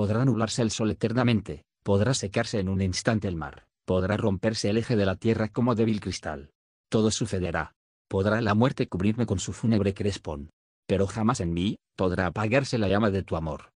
podrá nublarse el sol eternamente, podrá secarse en un instante el mar, podrá romperse el eje de la tierra como débil cristal. Todo sucederá. Podrá la muerte cubrirme con su fúnebre crespón. Pero jamás en mí, podrá apagarse la llama de tu amor.